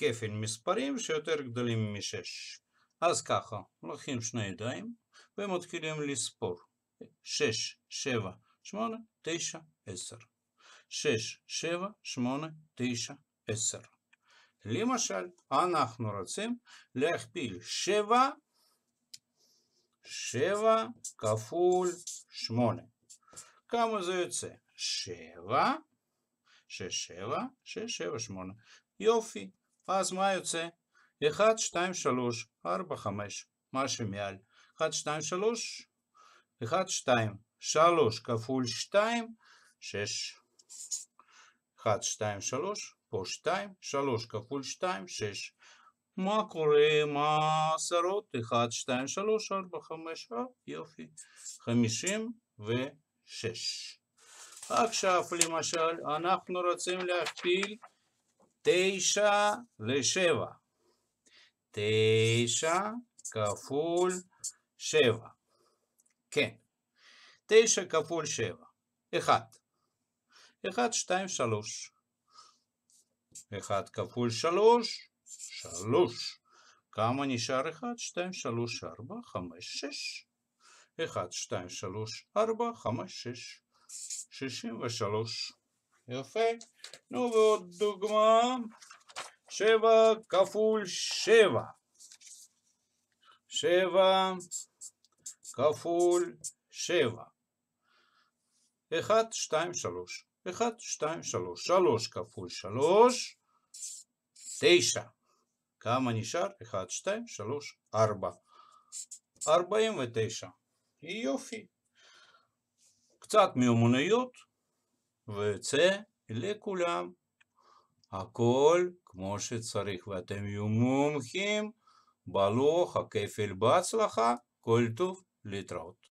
כפל מספרים שיותר גדולים מ-6. אז ככה, לוקחים שני ידיים ומתחילים לספור 6, 7, 8, 9, 10. 6, 7, 8, 9, 10. למשל, אנחנו רוצים להכפיל 7, 7 כפול 8. כמה זה יוצא? 7, 6, 7, 6, 7, 8. יופי, אז מה יוצא? 1, 2, 3, 4, 5, מה שמעל. 1, 2, 3, 1, 2, 3 כפול 2, 6. 1, 2, 3, פה 2, 3 כפול 2, 6. מה קורה עם העשרות? 1, 2, 3, 4, 5, יופי. 56. עכשיו למשל אנחנו רוצים להכפיל תשע לשבע. תשע כפול שבע. כן. תשע כפול שבע. אחד. אחד, שתיים, שלוש. אחד כפול שלוש. שלוש. כמה נשאר? אחד, שתיים, שלוש, ארבע, חמש, שש. אחד, שתיים, שלוש, ארבע, חמש, שש. שישים ושלוש. יפה. נו, ועוד דוגמה. שבע כפול שבע. שבע כפול שבע. אחד, שתיים, שלוש. אחד, שתיים, שלוש. שלוש כפול שלוש. תשע. כמה נשאר? אחד, שתיים, שלוש, ארבע. ארבעים ותשע. יופי. קצת מיומנויות ויוצא לכולם. הכל כמו שצריך, ואתם יהיו מומחים בלוח הכפל בהצלחה, כל טוב להתראות.